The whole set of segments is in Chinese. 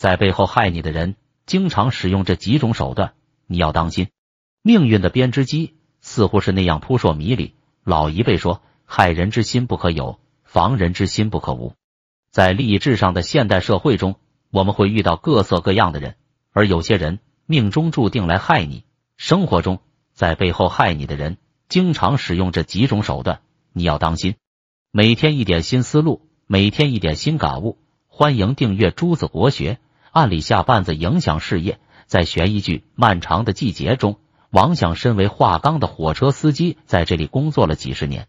在背后害你的人，经常使用这几种手段，你要当心。命运的编织机似乎是那样扑朔迷离。老一辈说：“害人之心不可有，防人之心不可无。”在利益至上的现代社会中，我们会遇到各色各样的人，而有些人命中注定来害你。生活中，在背后害你的人，经常使用这几种手段，你要当心。每天一点新思路，每天一点新感悟，欢迎订阅《朱子国学》。暗里下绊子影响事业，在悬疑剧漫长的季节中，王想身为化钢的火车司机，在这里工作了几十年，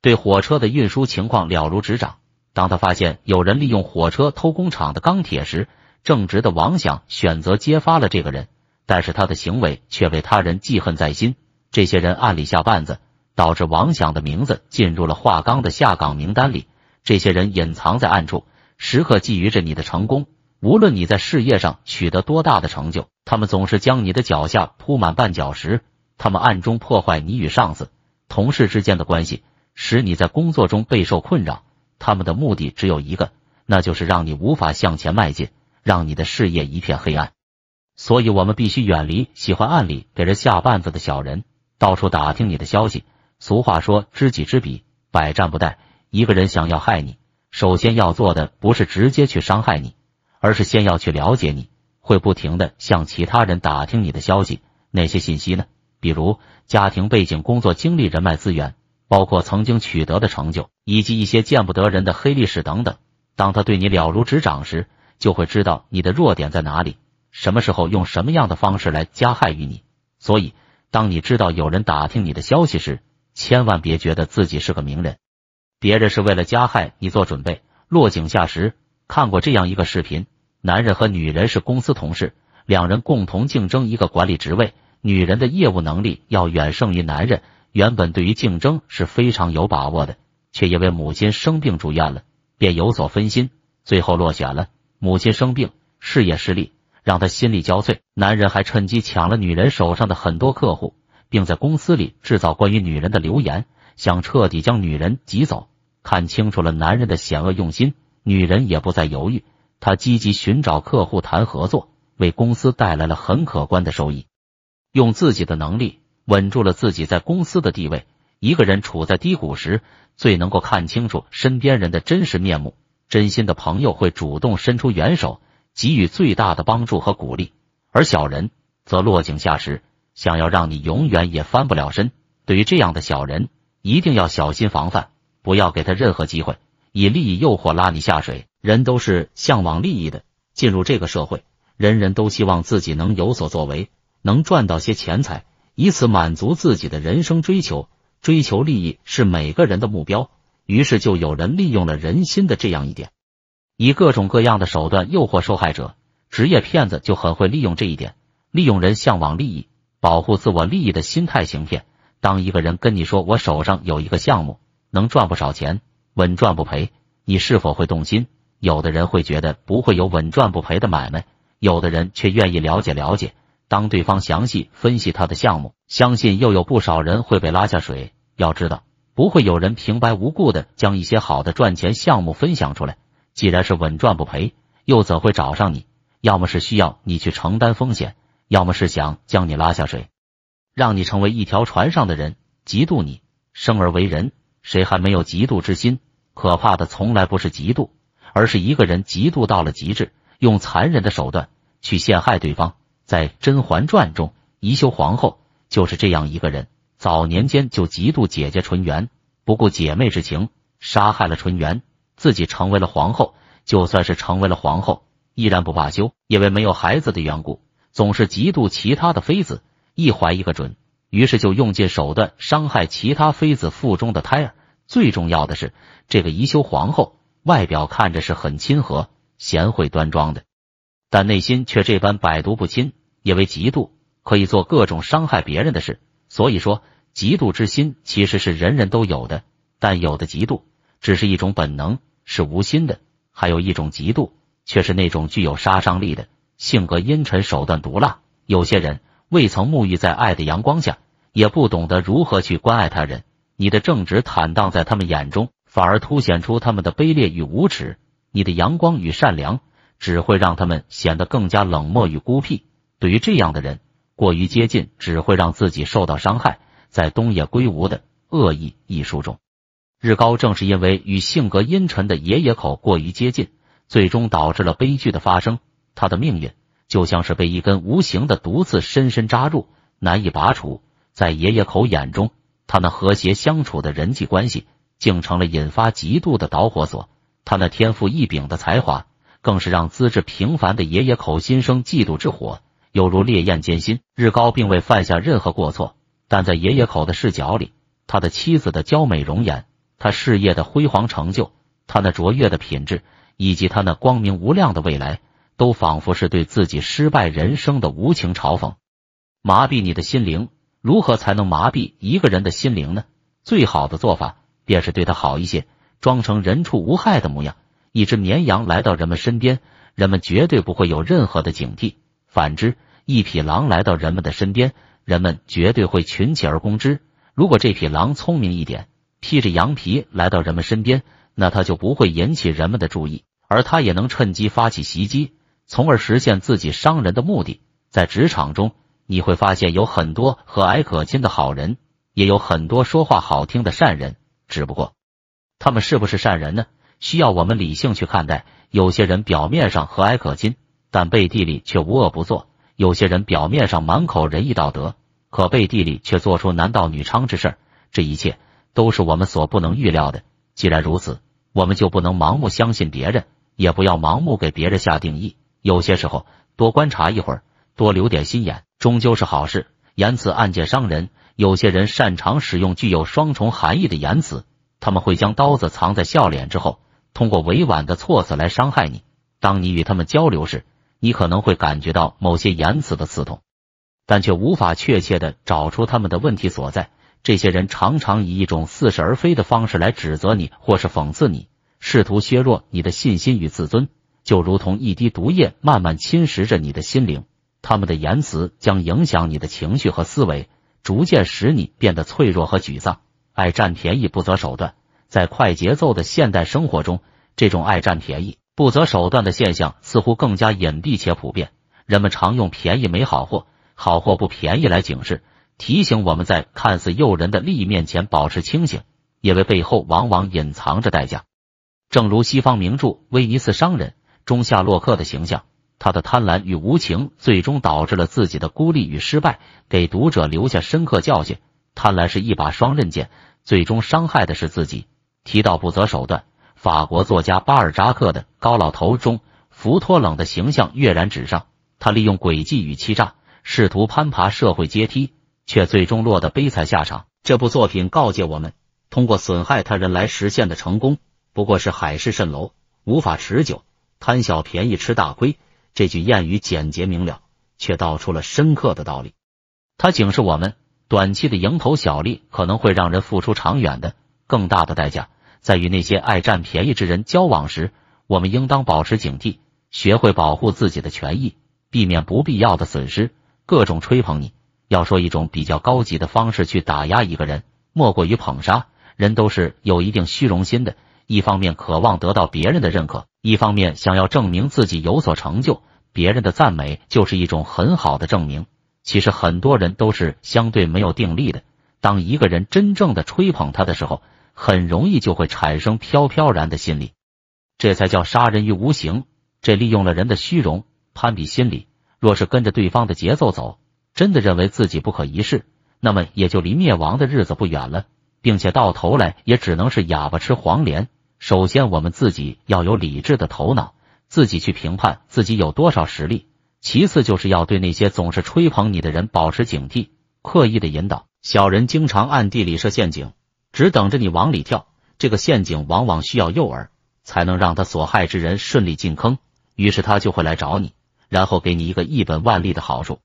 对火车的运输情况了如指掌。当他发现有人利用火车偷工厂的钢铁时，正直的王想选择揭发了这个人，但是他的行为却被他人记恨在心。这些人暗里下绊子，导致王想的名字进入了化钢的下岗名单里。这些人隐藏在暗处，时刻觊觎着你的成功。无论你在事业上取得多大的成就，他们总是将你的脚下铺满绊脚石。他们暗中破坏你与上司、同事之间的关系，使你在工作中备受困扰。他们的目的只有一个，那就是让你无法向前迈进，让你的事业一片黑暗。所以，我们必须远离喜欢暗里给人下绊子的小人，到处打听你的消息。俗话说：“知己知彼，百战不殆。”一个人想要害你，首先要做的不是直接去伤害你。而是先要去了解你，会不停的向其他人打听你的消息。哪些信息呢？比如家庭背景、工作经历、人脉资源，包括曾经取得的成就，以及一些见不得人的黑历史等等。当他对你了如指掌时，就会知道你的弱点在哪里，什么时候用什么样的方式来加害于你。所以，当你知道有人打听你的消息时，千万别觉得自己是个名人，别人是为了加害你做准备，落井下石。看过这样一个视频：男人和女人是公司同事，两人共同竞争一个管理职位。女人的业务能力要远胜于男人，原本对于竞争是非常有把握的，却因为母亲生病住院了，便有所分心，最后落选了。母亲生病，事业失利，让他心力交瘁。男人还趁机抢了女人手上的很多客户，并在公司里制造关于女人的流言，想彻底将女人挤走。看清楚了男人的险恶用心。女人也不再犹豫，她积极寻找客户谈合作，为公司带来了很可观的收益，用自己的能力稳住了自己在公司的地位。一个人处在低谷时，最能够看清楚身边人的真实面目。真心的朋友会主动伸出援手，给予最大的帮助和鼓励，而小人则落井下石，想要让你永远也翻不了身。对于这样的小人，一定要小心防范，不要给他任何机会。以利益诱惑拉你下水，人都是向往利益的。进入这个社会，人人都希望自己能有所作为，能赚到些钱财，以此满足自己的人生追求。追求利益是每个人的目标，于是就有人利用了人心的这样一点，以各种各样的手段诱惑受害者。职业骗子就很会利用这一点，利用人向往利益、保护自我利益的心态行骗。当一个人跟你说：“我手上有一个项目，能赚不少钱。”稳赚不赔，你是否会动心？有的人会觉得不会有稳赚不赔的买卖，有的人却愿意了解了解。当对方详细分析他的项目，相信又有不少人会被拉下水。要知道，不会有人平白无故的将一些好的赚钱项目分享出来。既然是稳赚不赔，又怎会找上你？要么是需要你去承担风险，要么是想将你拉下水，让你成为一条船上的人，嫉妒你生而为人。谁还没有嫉妒之心？可怕的从来不是嫉妒，而是一个人嫉妒到了极致，用残忍的手段去陷害对方。在《甄嬛传》中，宜修皇后就是这样一个人。早年间就嫉妒姐姐纯元，不顾姐妹之情，杀害了纯元，自己成为了皇后。就算是成为了皇后，依然不罢休，因为没有孩子的缘故，总是嫉妒其他的妃子，一怀一个准。于是就用尽手段伤害其他妃子腹中的胎儿。最重要的是，这个宜修皇后外表看着是很亲和、贤惠端庄的，但内心却这般百毒不侵，因为嫉妒可以做各种伤害别人的事。所以说，嫉妒之心其实是人人都有的，但有的嫉妒只是一种本能，是无心的；还有一种嫉妒却是那种具有杀伤力的，性格阴沉，手段毒辣。有些人。未曾沐浴在爱的阳光下，也不懂得如何去关爱他人。你的正直坦荡在他们眼中，反而凸显出他们的卑劣与无耻。你的阳光与善良，只会让他们显得更加冷漠与孤僻。对于这样的人，过于接近只会让自己受到伤害。在东野圭吾的《恶意》一书中，日高正是因为与性格阴沉的爷爷口过于接近，最终导致了悲剧的发生。他的命运。就像是被一根无形的毒刺深深扎入，难以拔除。在爷爷口眼中，他那和谐相处的人际关系，竟成了引发嫉妒的导火索。他那天赋异禀的才华，更是让资质平凡的爷爷口心生嫉妒之火，犹如烈焰煎心。日高并未犯下任何过错，但在爷爷口的视角里，他的妻子的娇美容颜，他事业的辉煌成就，他那卓越的品质，以及他那光明无量的未来。都仿佛是对自己失败人生的无情嘲讽，麻痹你的心灵。如何才能麻痹一个人的心灵呢？最好的做法便是对他好一些，装成人畜无害的模样。一只绵羊来到人们身边，人们绝对不会有任何的警惕；反之，一匹狼来到人们的身边，人们绝对会群起而攻之。如果这匹狼聪明一点，披着羊皮来到人们身边，那它就不会引起人们的注意，而它也能趁机发起袭击。从而实现自己伤人的目的。在职场中，你会发现有很多和蔼可亲的好人，也有很多说话好听的善人。只不过，他们是不是善人呢？需要我们理性去看待。有些人表面上和蔼可亲，但背地里却无恶不作；有些人表面上满口仁义道德，可背地里却做出男盗女娼之事。这一切都是我们所不能预料的。既然如此，我们就不能盲目相信别人，也不要盲目给别人下定义。有些时候，多观察一会儿，多留点心眼，终究是好事。言辞暗箭伤人，有些人擅长使用具有双重含义的言辞，他们会将刀子藏在笑脸之后，通过委婉的措辞来伤害你。当你与他们交流时，你可能会感觉到某些言辞的刺痛，但却无法确切的找出他们的问题所在。这些人常常以一种似是而非的方式来指责你，或是讽刺你，试图削弱你的信心与自尊。就如同一滴毒液慢慢侵蚀着你的心灵，他们的言辞将影响你的情绪和思维，逐渐使你变得脆弱和沮丧。爱占便宜不择手段，在快节奏的现代生活中，这种爱占便宜不择手段的现象似乎更加隐蔽且普遍。人们常用“便宜没好货，好货不便宜”来警示、提醒我们在看似诱人的利益面前保持清醒，因为背后往往隐藏着代价。正如西方名著《威尼斯商人》。中夏洛克的形象，他的贪婪与无情最终导致了自己的孤立与失败，给读者留下深刻教训。贪婪是一把双刃剑，最终伤害的是自己。提到不择手段，法国作家巴尔扎克的《高老头》中，福托冷的形象跃然纸上。他利用诡计与欺诈，试图攀爬社会阶梯，却最终落得悲惨下场。这部作品告诫我们：通过损害他人来实现的成功，不过是海市蜃楼，无法持久。贪小便宜吃大亏这句谚语简洁明了，却道出了深刻的道理。它警示我们，短期的蝇头小利可能会让人付出长远的、更大的代价。在与那些爱占便宜之人交往时，我们应当保持警惕，学会保护自己的权益，避免不必要的损失。各种吹捧，你要说一种比较高级的方式去打压一个人，莫过于捧杀。人都是有一定虚荣心的。一方面渴望得到别人的认可，一方面想要证明自己有所成就。别人的赞美就是一种很好的证明。其实很多人都是相对没有定力的。当一个人真正的吹捧他的时候，很容易就会产生飘飘然的心理，这才叫杀人于无形。这利用了人的虚荣、攀比心理。若是跟着对方的节奏走，真的认为自己不可一世，那么也就离灭亡的日子不远了，并且到头来也只能是哑巴吃黄连。首先，我们自己要有理智的头脑，自己去评判自己有多少实力。其次，就是要对那些总是吹捧你的人保持警惕，刻意的引导。小人经常暗地里设陷阱，只等着你往里跳。这个陷阱往往需要诱饵，才能让他所害之人顺利进坑。于是他就会来找你，然后给你一个一本万利的好处，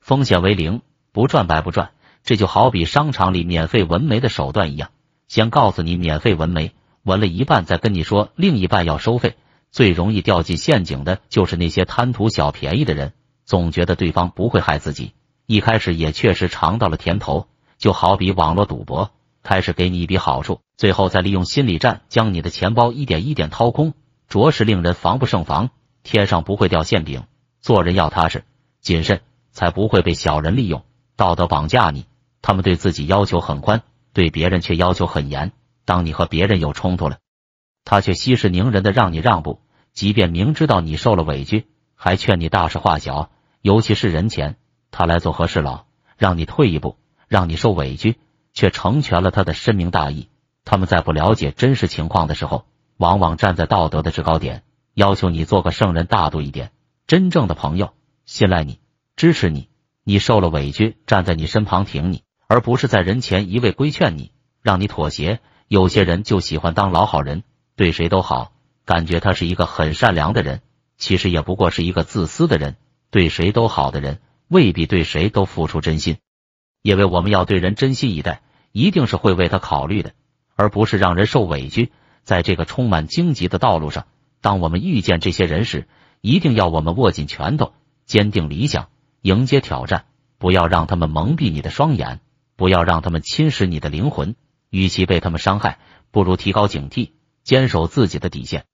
风险为零，不赚白不赚。这就好比商场里免费纹眉的手段一样，先告诉你免费纹眉。闻了一半再跟你说另一半要收费，最容易掉进陷阱的就是那些贪图小便宜的人，总觉得对方不会害自己，一开始也确实尝到了甜头。就好比网络赌博，开始给你一笔好处，最后再利用心理战将你的钱包一点一点掏空，着实令人防不胜防。天上不会掉馅饼，做人要踏实、谨慎，才不会被小人利用、道德绑架你。他们对自己要求很宽，对别人却要求很严。当你和别人有冲突了，他却息事宁人的让你让步，即便明知道你受了委屈，还劝你大事化小，尤其是人前，他来做和事佬，让你退一步，让你受委屈，却成全了他的深明大义。他们在不了解真实情况的时候，往往站在道德的制高点，要求你做个圣人大度一点。真正的朋友信赖你，支持你，你受了委屈，站在你身旁挺你，而不是在人前一味规劝你，让你妥协。有些人就喜欢当老好人，对谁都好，感觉他是一个很善良的人，其实也不过是一个自私的人。对谁都好的人，未必对谁都付出真心。因为我们要对人真心以待，一定是会为他考虑的，而不是让人受委屈。在这个充满荆棘的道路上，当我们遇见这些人时，一定要我们握紧拳头，坚定理想，迎接挑战，不要让他们蒙蔽你的双眼，不要让他们侵蚀你的灵魂。与其被他们伤害，不如提高警惕，坚守自己的底线。